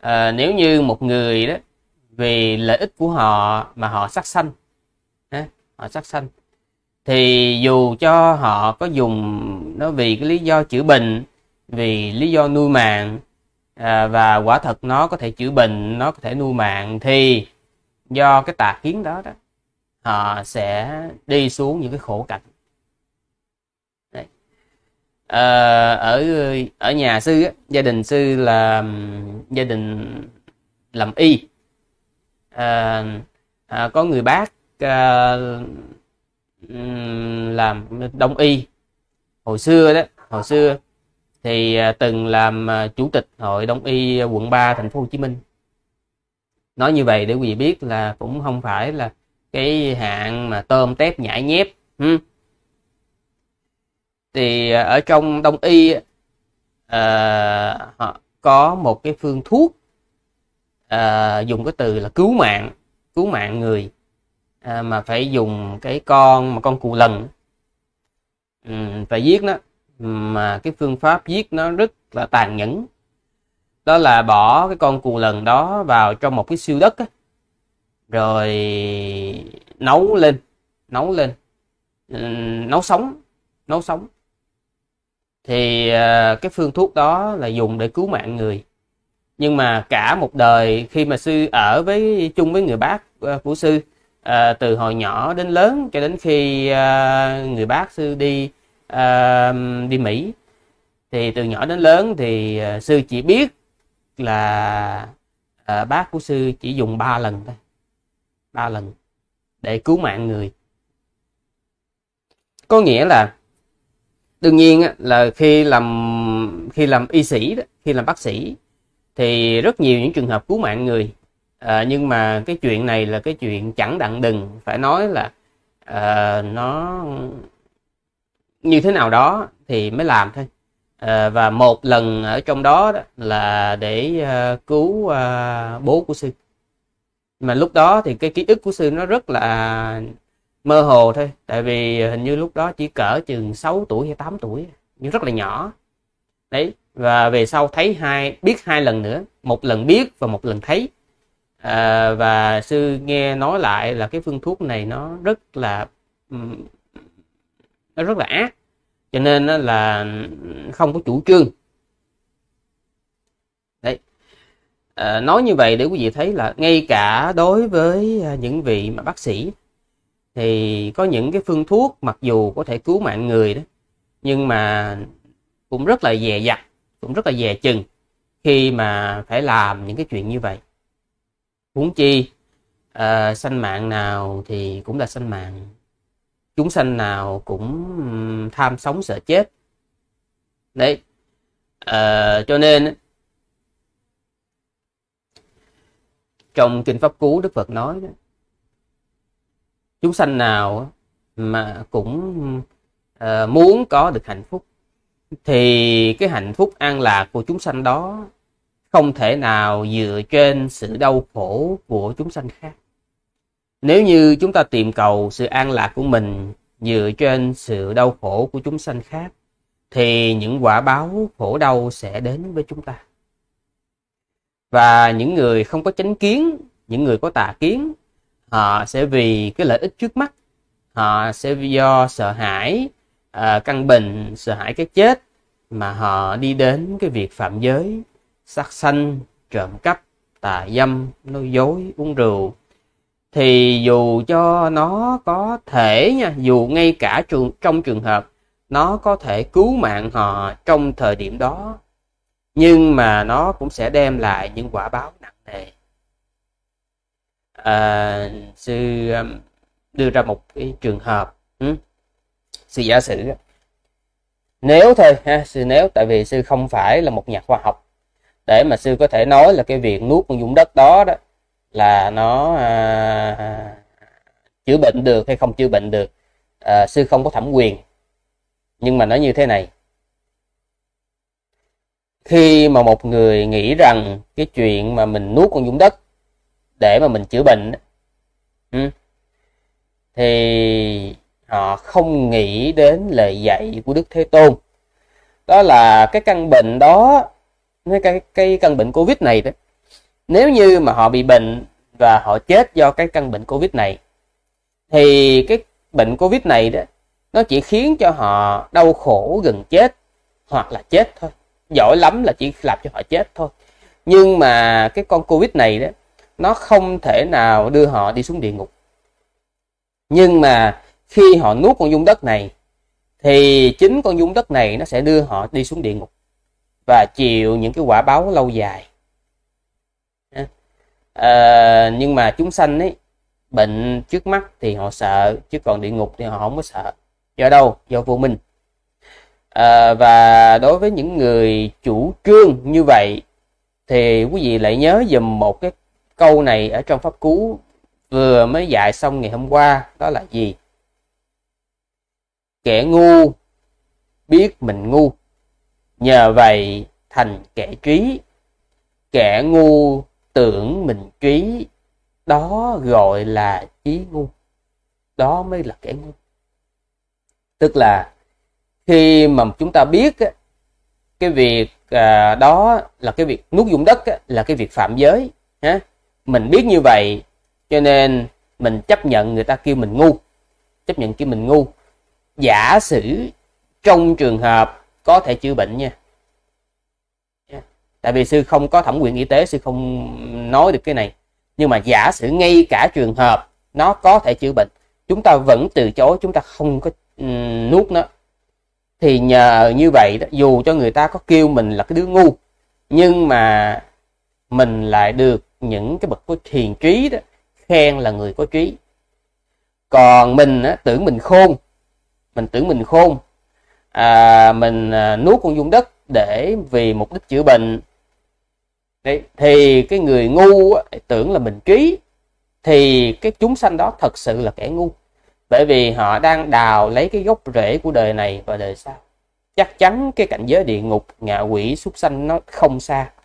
à, nếu như một người đó vì lợi ích của họ mà họ sát sanh à, họ sát sanh thì dù cho họ có dùng nó vì cái lý do chữa bệnh vì lý do nuôi mạng à, và quả thật nó có thể chữa bệnh nó có thể nuôi mạng thì do cái tà kiến đó đó họ sẽ đi xuống những cái khổ cảnh Ờ, ở ở nhà sư á, gia đình sư là gia đình làm y à, à, có người bác à, làm đông y hồi xưa đó hồi xưa thì từng làm chủ tịch hội đông y quận 3 thành phố Hồ Chí Minh nói như vậy để quý vị biết là cũng không phải là cái hạng mà tôm tép nhãi nhép thì à, ở trong đông y à, họ có một cái phương thuốc à, dùng cái từ là cứu mạng cứu mạng người à, mà phải dùng cái con mà con cù lần ừ, phải giết nó mà cái phương pháp giết nó rất là tàn nhẫn đó là bỏ cái con cù lần đó vào trong một cái siêu đất á, rồi nấu lên nấu lên ừ, nấu sống nấu sống thì à, cái phương thuốc đó là dùng để cứu mạng người nhưng mà cả một đời khi mà sư ở với chung với người bác à, của sư à, từ hồi nhỏ đến lớn cho đến khi người bác sư đi đi Mỹ thì từ nhỏ đến lớn thì sư chỉ biết là bác của sư chỉ dùng ba lần thôi ba lần để cứu mạng người có nghĩa là đương nhiên là khi làm khi làm y sĩ khi làm bác sĩ thì rất nhiều những trường hợp cứu mạng người à, nhưng mà cái chuyện này là cái chuyện chẳng đặng đừng phải nói là à, nó như thế nào đó thì mới làm thôi à, và một lần ở trong đó, đó là để à, cứu à, bố của sư mà lúc đó thì cái ký ức của sư nó rất là mơ hồ thôi tại vì hình như lúc đó chỉ cỡ chừng 6 tuổi hay 8 tuổi nhưng rất là nhỏ đấy và về sau thấy hai biết hai lần nữa một lần biết và một lần thấy à, và sư nghe nói lại là cái phương thuốc này nó rất là nó rất là ác cho nên là không có chủ trương đấy à, nói như vậy để quý vị thấy là ngay cả đối với à, những vị mà bác sĩ thì có những cái phương thuốc mặc dù có thể cứu mạng người đó nhưng mà cũng rất là dè dặt cũng rất là dè chừng khi mà phải làm những cái chuyện như vậy huống chi à, sanh mạng nào thì cũng là sanh mạng chúng sanh nào cũng tham sống sợ chết đấy à, cho nên trong kinh pháp cú đức phật nói chúng sanh nào mà cũng uh, muốn có được hạnh phúc thì cái hạnh phúc an lạc của chúng sanh đó không thể nào dựa trên sự đau khổ của chúng sanh khác nếu như chúng ta tìm cầu sự an lạc của mình dựa trên sự đau khổ của chúng sanh khác thì những quả báo khổ đau sẽ đến với chúng ta và những người không có chánh kiến những người có tà kiến họ ờ, sẽ vì cái lợi ích trước mắt họ ờ, sẽ do sợ hãi à, căn bệnh sợ hãi cái chết mà họ đi đến cái việc phạm giới sát sanh trộm cắp tà dâm nói dối uống rượu thì dù cho nó có thể nha dù ngay cả trường trong trường hợp nó có thể cứu mạng họ trong thời điểm đó nhưng mà nó cũng sẽ đem lại những quả báo nặng à, sư um, đưa ra một cái trường hợp ừ? sư giả sử nếu thôi ha, sư nếu tại vì sư không phải là một nhà khoa học để mà sư có thể nói là cái việc nuốt con dung đất đó đó là nó à, chữa bệnh được hay không chữa bệnh được à, sư không có thẩm quyền nhưng mà nói như thế này khi mà một người nghĩ rằng cái chuyện mà mình nuốt con dung đất để mà mình chữa bệnh ừ. thì họ không nghĩ đến lời dạy của Đức Thế Tôn đó là cái căn bệnh đó cái cái căn bệnh Covid này đó nếu như mà họ bị bệnh và họ chết do cái căn bệnh Covid này thì cái bệnh Covid này đó nó chỉ khiến cho họ đau khổ gần chết hoặc là chết thôi giỏi lắm là chỉ làm cho họ chết thôi nhưng mà cái con covid này đó nó không thể nào đưa họ đi xuống địa ngục nhưng mà khi họ nuốt con dung đất này thì chính con dung đất này nó sẽ đưa họ đi xuống địa ngục và chịu những cái quả báo lâu dài à, nhưng mà chúng sanh ấy bệnh trước mắt thì họ sợ chứ còn địa ngục thì họ không có sợ do đâu do vô minh à, và đối với những người chủ trương như vậy thì quý vị lại nhớ dùm một cái câu này ở trong pháp cú vừa mới dạy xong ngày hôm qua đó là gì kẻ ngu biết mình ngu nhờ vậy thành kẻ trí kẻ ngu tưởng mình trí đó gọi là trí ngu đó mới là kẻ ngu tức là khi mà chúng ta biết cái việc à, đó là cái việc nuốt dụng đất là cái việc phạm giới ha mình biết như vậy cho nên mình chấp nhận người ta kêu mình ngu chấp nhận kêu mình ngu giả sử trong trường hợp có thể chữa bệnh nha tại vì sư không có thẩm quyền y tế sư không nói được cái này nhưng mà giả sử ngay cả trường hợp nó có thể chữa bệnh chúng ta vẫn từ chối chúng ta không có nuốt nó thì nhờ như vậy đó, dù cho người ta có kêu mình là cái đứa ngu nhưng mà mình lại được những cái bậc có thiền trí đó khen là người có trí còn mình á, tưởng mình khôn mình tưởng mình khôn à, mình à, nuốt con dung đất để vì mục đích chữa bệnh Đấy, thì cái người ngu á, tưởng là mình trí thì cái chúng sanh đó thật sự là kẻ ngu bởi vì họ đang đào lấy cái gốc rễ của đời này và đời sau chắc chắn cái cảnh giới địa ngục ngạ quỷ súc sanh nó không xa